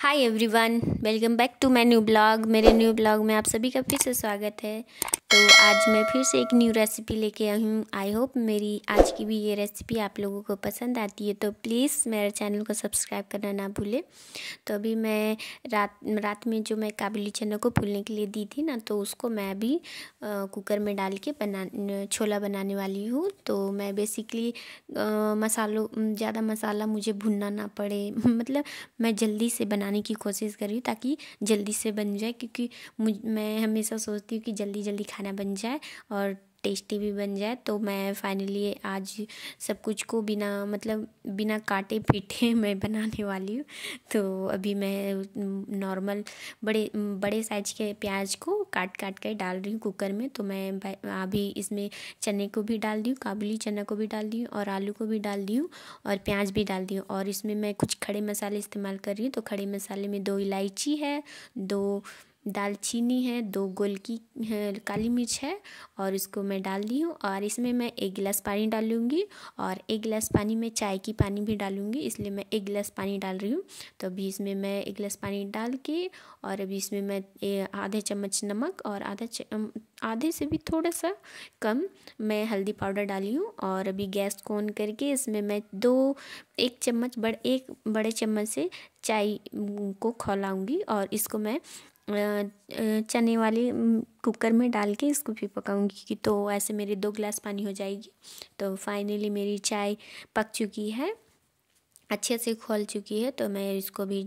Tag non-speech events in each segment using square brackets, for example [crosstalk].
hi everyone welcome back to my new blog मेरे new blog में आप सभी का फिर से स्वागत है तो आज मैं फिर से एक न्यू रेसिपी लेके आई हूँ आई होप मेरी आज की भी ये रेसिपी आप लोगों को पसंद आती है तो प्लीज़ मेरे चैनल को सब्सक्राइब करना ना भूलें तो अभी मैं रात रात में जो मैं काबुली चना को फूलने के लिए दी थी ना तो उसको मैं अभी कुकर में डाल के बना छोला बनाने वाली हूँ तो मैं बेसिकली मसालों ज़्यादा मसाला मुझे भुनना ना पड़े [laughs] मतलब मैं जल्दी से बनाने की कोशिश कर रही हूँ ताकि जल्दी से बन जाए क्योंकि मुझ मैं हमेशा सोचती हूँ कि जल्दी जल्दी खा खाना बन जाए और टेस्टी भी बन जाए तो मैं फाइनली आज सब कुछ को बिना मतलब बिना काटे पीटे [laughs] मैं बनाने वाली हूँ तो अभी मैं नॉर्मल बड़े बड़े साइज के प्याज को काट काट कर डाल रही हूँ कुकर में तो मैं अभी इसमें चने को भी डाल दी हूँ काबुली चना को भी डाल दी हूँ और आलू को भी डाल दी हूँ और प्याज भी डाल दी हूँ और इसमें मैं कुछ खड़े मसाले इस्तेमाल कर रही हूँ तो खड़े मसाले में दो इलायची है दो दालचीनी है दो गोल की काली मिर्च है और इसको मैं डाल दी हूँ और इसमें मैं एक गिलास पानी डालूँगी और एक गिलास पानी में चाय की पानी भी डालूँगी इसलिए मैं एक गिलास पानी डाल रही हूँ तो अभी इसमें मैं एक गिलास पानी डाल के और अभी इसमें मैं आधे चम्मच नमक और आधा आधे से भी थोड़ा सा कम मैं हल्दी पाउडर डाली हूँ और अभी गैस को ऑन करके इसमें मैं दो एक चम्मच बड़े एक बड़े चम्मच से चाय को खौलाऊँगी और इसको मैं चने वाले कुकर में डाल के इसको भी पकाऊंगी क्योंकि तो ऐसे मेरे दो गिलास पानी हो जाएगी तो फाइनली मेरी चाय पक चुकी है अच्छे से खोल चुकी है तो मैं इसको भी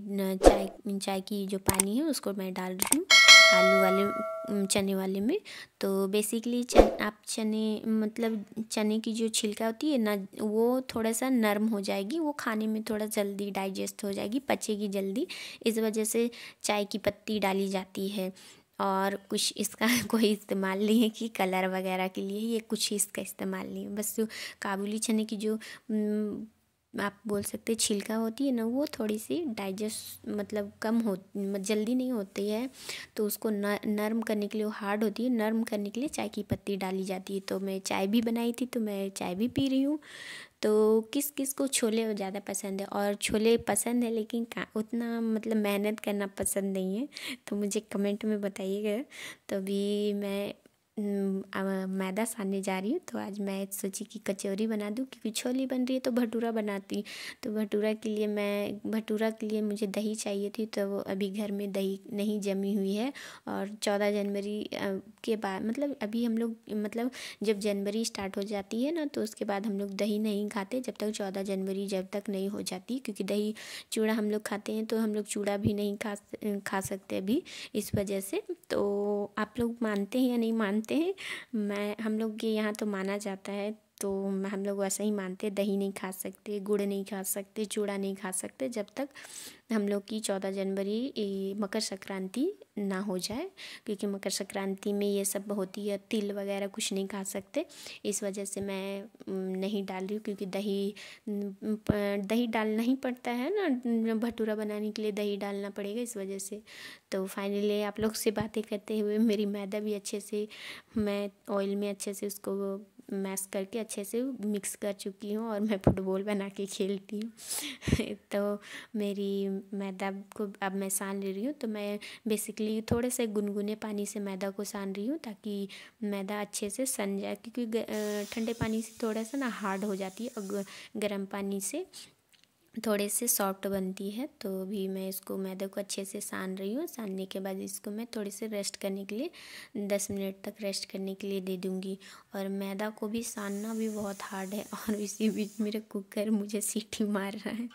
चाय चाय की जो पानी है उसको मैं डाल रही हूँ आलू वाले चने वाले में तो बेसिकली चन आप चने मतलब चने की जो छिलका होती है ना वो थोड़ा सा नरम हो जाएगी वो खाने में थोड़ा जल्दी डाइजेस्ट हो जाएगी पचेगी जल्दी इस वजह से चाय की पत्ती डाली जाती है और कुछ इसका [laughs] कोई इस्तेमाल नहीं है कि कलर वगैरह के लिए ये कुछ ही इसका इस्तेमाल नहीं है बस काबुली चने की जो आप बोल सकते छिलका होती है ना वो थोड़ी सी डाइजेस्ट मतलब कम हो जल्दी नहीं होती है तो उसको न, नर्म करने के लिए वो हार्ड होती है नर्म करने के लिए चाय की पत्ती डाली जाती है तो मैं चाय भी बनाई थी तो मैं चाय भी पी रही हूँ तो किस किस को छोले ज़्यादा पसंद है और छोले पसंद है लेकिन का उतना मतलब मेहनत करना पसंद नहीं है तो मुझे कमेंट में बताइएगा तो मैं मैदा सानने जा रही हूँ तो आज मैं सोची कि कचौरी बना दूँ क्योंकि छोली बन रही है तो भटूरा बनाती तो भटूरा के लिए मैं भटूरा के लिए मुझे दही चाहिए थी तो अभी घर में दही नहीं जमी हुई है और चौदह जनवरी के बाद मतलब अभी हम लोग मतलब जब जनवरी स्टार्ट हो जाती है ना तो उसके बाद हम लोग दही नहीं खाते जब तक चौदह जनवरी जब तक नहीं हो जाती क्योंकि दही चूड़ा हम लोग खाते हैं तो हम लोग चूड़ा भी नहीं खा खा सकते अभी इस वजह से तो आप लोग मानते हैं या नहीं मानते हैं मैं हम लोग के यहाँ तो माना जाता है तो हम लोग वैसा ही मानते हैं दही नहीं खा सकते गुड़ नहीं खा सकते चूड़ा नहीं खा सकते जब तक हम लोग की चौदह जनवरी मकर संक्रांति ना हो जाए क्योंकि मकर संक्रांति में ये सब होती है तिल वगैरह कुछ नहीं खा सकते इस वजह से मैं नहीं डाल रही हूँ क्योंकि दही दही डालना ही पड़ता है ना भटूरा बनाने के लिए दही डालना पड़ेगा इस वजह से तो फाइनली आप लोग से बातें करते हुए मेरी मैदा भी अच्छे से मैं ऑयल में अच्छे से उसको मैश करके अच्छे से मिक्स कर चुकी हूँ और मैं फुटबॉल बना के खेलती हूँ [laughs] तो मेरी मैदा को अब मैं सान ले रही हूँ तो मैं बेसिकली थोड़े से गुनगुने पानी से मैदा को सान रही हूँ ताकि मैदा अच्छे से सन जाए क्योंकि ठंडे पानी से थोड़ा सा ना हार्ड हो जाती है और गर्म पानी से थोड़े से सॉफ्ट बनती है तो भी मैं इसको मैदे को अच्छे से सान रही हूँ सानने के बाद इसको मैं थोड़े से रेस्ट करने के लिए दस मिनट तक रेस्ट करने के लिए दे दूँगी और मैदा को भी सानना भी बहुत हार्ड है और इसी बीच मेरा कुकर मुझे सीटी मार रहा है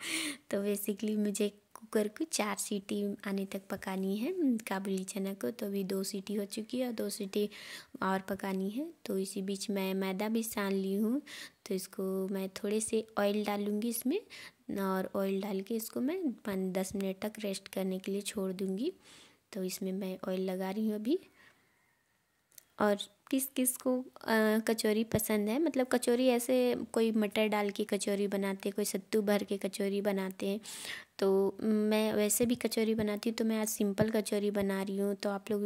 तो बेसिकली मुझे कुकर को चार सीटी आने तक पकानी है काबुली चना को तो अभी दो सीटी हो चुकी है और दो सीटी और पकानी है तो इसी बीच मैं मैदा भी सान ली हूँ तो इसको मैं थोड़े से ऑयल डालूँगी इसमें और ऑयल डाल के इसको मैं पाँच दस मिनट तक रेस्ट करने के लिए छोड़ दूँगी तो इसमें मैं ऑयल लगा रही हूँ अभी और किस किस को कचौरी पसंद है मतलब कचौरी ऐसे कोई मटर डाल के कचौरी बनाते कोई सत्तू भर के कचौरी बनाते हैं तो मैं वैसे भी कचौरी बनाती हूँ तो मैं आज सिंपल कचौरी बना रही हूँ तो आप लोग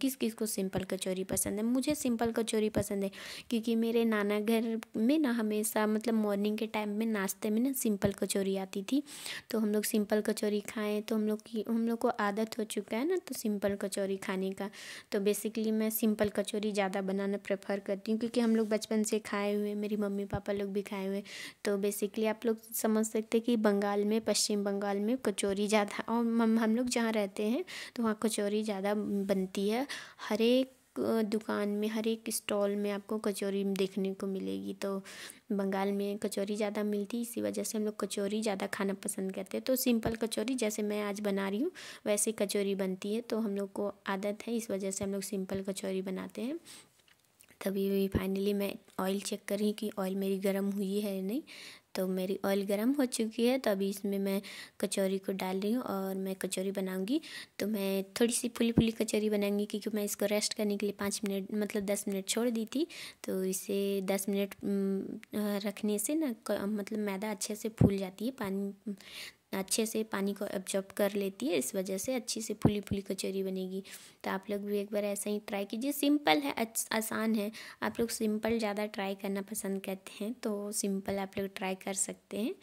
किस किस को सिंपल कचौरी पसंद है मुझे सिंपल कचौरी पसंद है क्योंकि मेरे नाना घर में ना हमेशा मतलब मॉर्निंग के टाइम में नाश्ते में ना सिंपल कचौरी आती थी तो हम लोग सिंपल कचौरी खाएँ तो हम लोग की हम लोग को आदत हो चुका है ना तो सिंपल कचौरी खाने का तो बेसिकली मैं सिंपल कचौरी कचौरी ज़्यादा बनाना प्रेफर करती हूँ क्योंकि हम लोग बचपन से खाए हुए मेरी मम्मी पापा लोग भी खाए हुए तो बेसिकली आप लोग समझ सकते हैं कि बंगाल में पश्चिम बंगाल में कचौरी ज़्यादा और हम लोग जहाँ रहते हैं तो वहाँ कचौरी ज़्यादा बनती है हर एक दुकान में हर एक स्टॉल में आपको कचौरी देखने को मिलेगी तो बंगाल में कचौरी ज़्यादा मिलती इसी वजह से हम लोग कचौरी ज़्यादा खाना पसंद करते हैं तो सिंपल कचौरी जैसे मैं आज बना रही हूँ वैसे कचौरी बनती है तो हम लोग को आदत है इस वजह से हम लोग सिंपल कचौरी बनाते हैं तभी फाइनली मैं ऑयल चेक कर रही कि ऑयल मेरी गर्म हुई है नहीं तो मेरी ऑयल गर्म हो चुकी है तो अभी इसमें मैं कचौरी को डाल रही हूँ और मैं कचौरी बनाऊँगी तो मैं थोड़ी सी फुली फुली कचौरी बनाऊँगी क्योंकि मैं इसको रेस्ट करने के लिए पाँच मिनट मतलब दस मिनट छोड़ दी थी तो इसे दस मिनट रखने से ना मतलब मैदा अच्छे से फूल जाती है पानी अच्छे से पानी को एब्जॉर्ब कर लेती है इस वजह से अच्छी से फूली फूली कचौरी बनेगी तो आप लोग भी एक बार ऐसा ही ट्राई कीजिए सिंपल है आसान है आप लोग सिंपल ज़्यादा ट्राई करना पसंद करते हैं तो सिंपल आप लोग ट्राई कर सकते हैं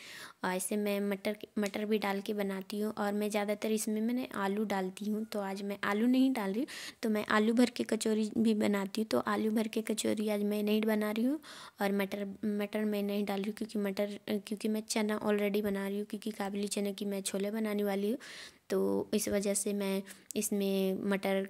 और ऐसे मैं मटर मटर भी डाल के बनाती हूँ और मैं ज़्यादातर इसमें मैंने आलू डालती हूँ तो आज मैं आलू नहीं डाल रही तो मैं आलू भर के कचौरी भी बनाती हूँ तो आलू भर के कचौरी आज मैं नहीं बना रही हूँ और मटर मटर मैं नहीं डाल रही हूँ क्योंकि मटर क्योंकि मैं चना ऑलरेडी बना रही हूँ क्योंकि काबिली अचानक कि मैं छोले बनाने वाली हूँ तो इस वजह से मैं इसमें मटर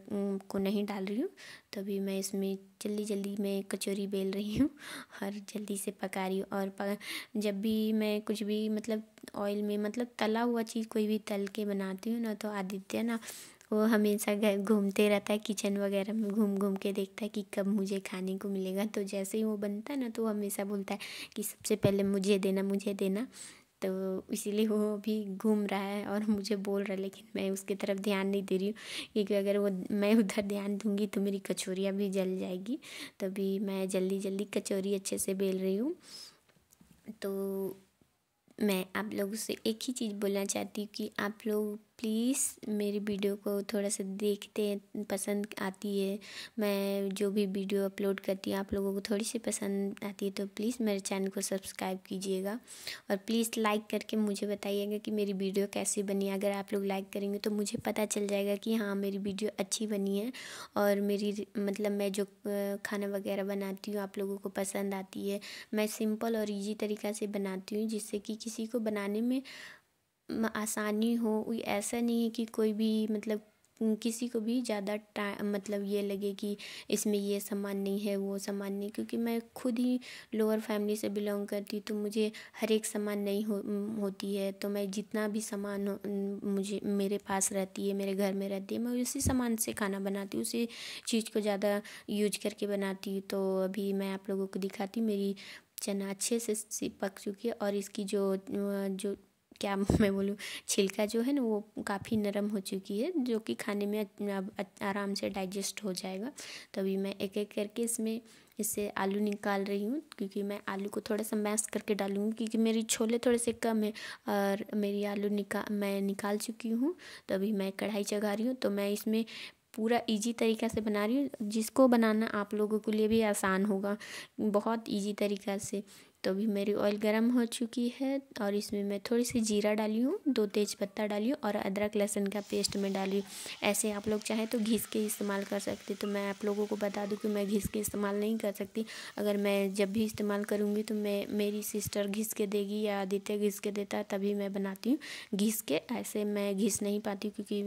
को नहीं डाल रही हूँ तभी मैं इसमें जल्दी जल्दी मैं कचौरी बेल रही हूँ [laughs] और जल्दी से पका रही हूँ और जब भी मैं कुछ भी मतलब ऑयल में मतलब तला हुआ चीज़ कोई भी तल के बनाती हूँ ना तो आदित्य ना वो हमेशा घूमते रहता है किचन वगैरह में घूम घूम के देखता है कि कब मुझे खाने को मिलेगा तो जैसे ही वो बनता है ना तो हमेशा बोलता है कि सबसे पहले मुझे देना मुझे देना तो इसीलिए वो भी घूम रहा है और मुझे बोल रहा है लेकिन मैं उसकी तरफ ध्यान नहीं दे रही हूँ क्योंकि अगर वो मैं उधर ध्यान दूँगी तो मेरी कचौरियाँ भी जल जाएगी तो अभी मैं जल्दी जल्दी कचौरी अच्छे से बेल रही हूँ तो मैं आप लोगों से एक ही चीज़ बोलना चाहती हूँ कि आप लोग प्लीज़ मेरी वीडियो को थोड़ा सा देखते हैं पसंद आती है मैं जो भी वीडियो अपलोड करती हूँ आप लोगों को थोड़ी सी पसंद आती है तो प्लीज़ मेरे चैनल को सब्सक्राइब कीजिएगा और प्लीज़ लाइक करके मुझे बताइएगा कि मेरी वीडियो कैसी बनी है अगर आप लोग लाइक करेंगे तो मुझे पता चल जाएगा कि हाँ मेरी वीडियो अच्छी बनी है और मेरी मतलब मैं जो खाना वगैरह बनाती हूँ आप लोगों को पसंद आती है मैं सिंपल और ईजी तरीका से बनाती हूँ जिससे कि किसी को बनाने में आसानी हो ऐसा नहीं है कि कोई भी मतलब किसी को भी ज़्यादा मतलब ये लगे कि इसमें ये सामान नहीं है वो सामान नहीं क्योंकि मैं खुद ही लोअर फैमिली से बिलोंग करती तो मुझे हर एक सामान नहीं हो होती है तो मैं जितना भी सामान मुझे मेरे पास रहती है मेरे घर में रहती है मैं उसी सामान से खाना बनाती हूँ उसी चीज़ को ज़्यादा यूज करके बनाती हूँ तो अभी मैं आप लोगों को दिखाती मेरी चना अच्छे से पक चुकी है और इसकी जो जो क्या [laughs] मैं बोलूँ छिलका जो है ना वो काफ़ी नरम हो चुकी है जो कि खाने में अब आराम से डाइजेस्ट हो जाएगा तो अभी मैं एक एक करके इसमें इससे आलू निकाल रही हूँ क्योंकि मैं आलू को थोड़ा सा मैश करके डालूँगी क्योंकि मेरी छोले थोड़े से कम है और मेरी आलू निका मैं निकाल चुकी हूँ तो अभी मैं कढ़ाई चगा रही हूँ तो मैं इसमें पूरा इजी तरीका से बना रही हूँ जिसको बनाना आप लोगों के लिए भी आसान होगा बहुत इजी तरीका से तो अभी मेरी ऑयल गर्म हो चुकी है और इसमें मैं थोड़ी सी जीरा डाली हूँ दो तेज पत्ता डाली हूँ और अदरक लहसुन का पेस्ट में डाली हूँ ऐसे आप लोग चाहें तो घिस के इस्तेमाल कर सकते तो मैं आप लोगों को बता दूँ कि मैं घिस के इस्तेमाल नहीं कर सकती अगर मैं जब भी इस्तेमाल करूँगी तो मैं मेरी सिस्टर घिस के देगी या आदित्य घिस के देता तभी मैं बनाती हूँ घिस के ऐसे मैं घिस नहीं पाती क्योंकि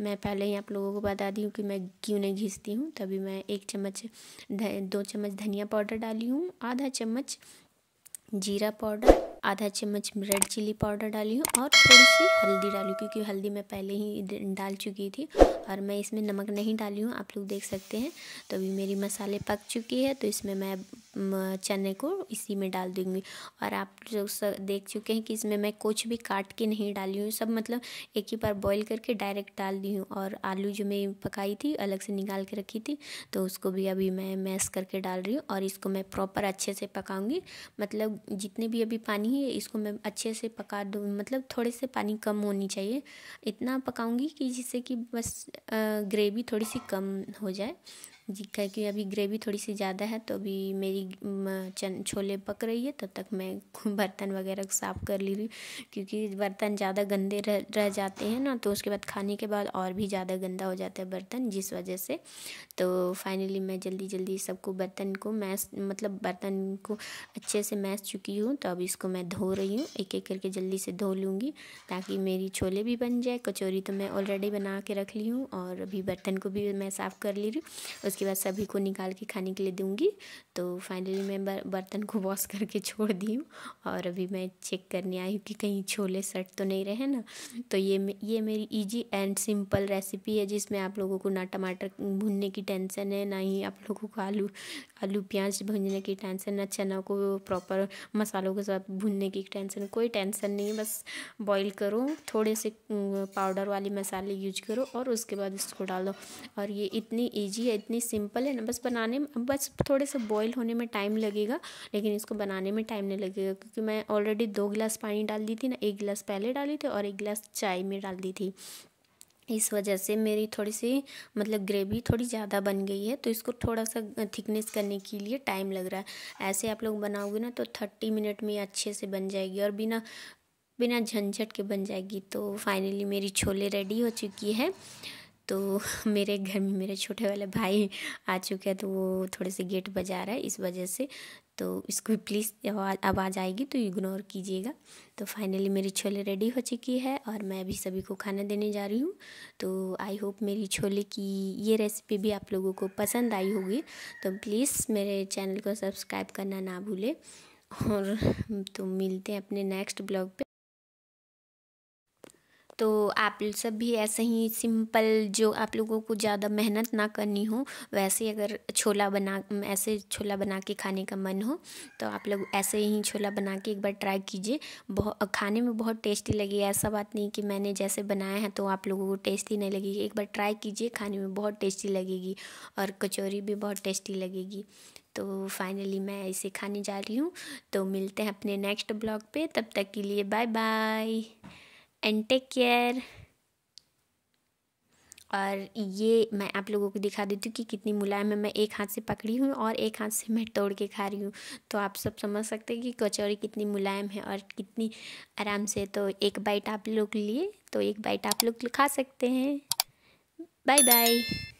मैं पहले ही आप लोगों को बता दी हूँ कि मैं क्यों नहीं घिसती हूँ तभी मैं एक चम्मच दो चम्मच धनिया पाउडर डाली हूँ आधा चम्मच जीरा पाउडर आधा चम्मच रेड चिली पाउडर डाली हूँ और थोड़ी सी हल्दी डाली क्योंकि हल्दी मैं पहले ही डाल चुकी थी और मैं इसमें नमक नहीं डाली हूँ आप लोग देख सकते हैं तो अभी मेरी मसाले पक चुकी है तो इसमें मैं चने को इसी में डाल दूँगी और आप जो देख चुके हैं कि इसमें मैं कुछ भी काट के नहीं डाली हूँ सब मतलब एक ही बार बॉईल करके डायरेक्ट डाल दी हूँ और आलू जो मैं पकाई थी अलग से निकाल के रखी थी तो उसको भी अभी मैं मैश करके डाल रही हूँ और इसको मैं प्रॉपर अच्छे से पकाऊँगी मतलब जितने भी अभी पानी है इसको मैं अच्छे से पका दूँ मतलब थोड़े से पानी कम होनी चाहिए इतना पकाऊँगी कि जिससे कि बस ग्रेवी थोड़ी सी कम हो जाए जी क्योंकि अभी ग्रेवी थोड़ी सी ज़्यादा है तो अभी मेरी छोले पक रही है तब तक मैं [laughs] बर्तन वगैरह को साफ़ कर ली रही क्योंकि बर्तन ज़्यादा गंदे रह रह जाते हैं ना तो उसके बाद खाने के बाद और भी ज़्यादा गंदा हो जाता है बर्तन जिस वजह से तो फाइनली मैं जल्दी जल्दी सबको बर्तन को मैस मतलब बर्तन को अच्छे से मैस चुकी हूँ तो अब इसको मैं धो रही हूँ एक एक करके जल्दी से धो लूँगी ताकि मेरी छोले भी बन जाए कचौरी तो मैं ऑलरेडी बना के रख ली हूँ और अभी बर्तन को भी मैं साफ़ कर ली रही हूँ उसके बाद सभी को निकाल के खाने के लिए दूँगी तो फाइनली मैं बर्तन को वॉश करके छोड़ दी हूँ और अभी मैं चेक करने आई हूँ कि कहीं छोले सट तो नहीं रहे ना तो ये ये मेरी इजी एंड सिंपल रेसिपी है जिसमें आप लोगों को ना टमाटर भुनने की टेंशन है ना ही आप लोगों को आलू आलू प्याज भूनने की टेंशन ना चना को प्रॉपर मसालों के साथ भूनने की टेंशन कोई टेंशन नहीं है बस बॉईल करो थोड़े से पाउडर वाले मसाले यूज करो और उसके बाद उसको डालो और ये इतनी ईजी है इतनी सिंपल है ना बस बनाने में बस थोड़े से बॉईल होने में टाइम लगेगा लेकिन इसको बनाने में टाइम नहीं लगेगा क्योंकि मैं ऑलरेडी दो गिलास पानी डाल दी थी ना एक गिलास पहले डाली थी और एक गिलास चाय में डाल दी थी इस वजह से मेरी थोड़ी सी मतलब ग्रेवी थोड़ी ज़्यादा बन गई है तो इसको थोड़ा सा थिकनेस करने के लिए टाइम लग रहा है ऐसे आप लोग बनाओगे ना तो थर्टी मिनट में अच्छे से बन जाएगी और बिना बिना झंझट के बन जाएगी तो फाइनली मेरी छोले रेडी हो चुकी है तो [laughs] मेरे घर में मेरे छोटे वाले भाई आ चुके हैं तो वो थोड़े से गेट बजा रहा है इस वजह से तो इसको प्लीज़ आवाज़ आवाज़ आएगी तो इग्नोर कीजिएगा तो फाइनली मेरी छोले रेडी हो चुकी है और मैं अभी सभी को खाना देने जा रही हूँ तो आई होप मेरी छोले की ये रेसिपी भी आप लोगों को पसंद आई होगी तो प्लीज़ मेरे चैनल को सब्सक्राइब करना ना भूलें और तो मिलते हैं अपने नेक्स्ट ब्लॉग पर तो आप सब भी ऐसे ही सिंपल जो आप लोगों को ज़्यादा मेहनत ना करनी हो वैसे अगर छोला बना ऐसे छोला बना के खाने का मन हो तो आप लोग ऐसे ही छोला बना के एक बार ट्राई कीजिए बहुत खाने में बहुत टेस्टी लगी ऐसा बात नहीं कि मैंने जैसे बनाया है तो आप लोगों को टेस्टी नहीं लगेगी एक बार ट्राई कीजिए खाने में बहुत टेस्टी लगेगी और कचौरी भी बहुत टेस्टी लगेगी तो फाइनली मैं इसे खाने जा रही हूँ तो मिलते हैं अपने नेक्स्ट ब्लॉग पे तब तक के लिए bye bye and take care और ये मैं आप लोगों को दिखा देती हूँ कि कितनी मुलायम है मैं एक हाथ से पकड़ी हूँ और एक हाथ से मैं तोड़ के खा रही हूँ तो आप सब समझ सकते हैं कि कचौड़ी कितनी मुलायम है और कितनी आराम से तो एक बाइट आप लोग लिए तो एक बाइट आप लोग खा सकते हैं बाय बाय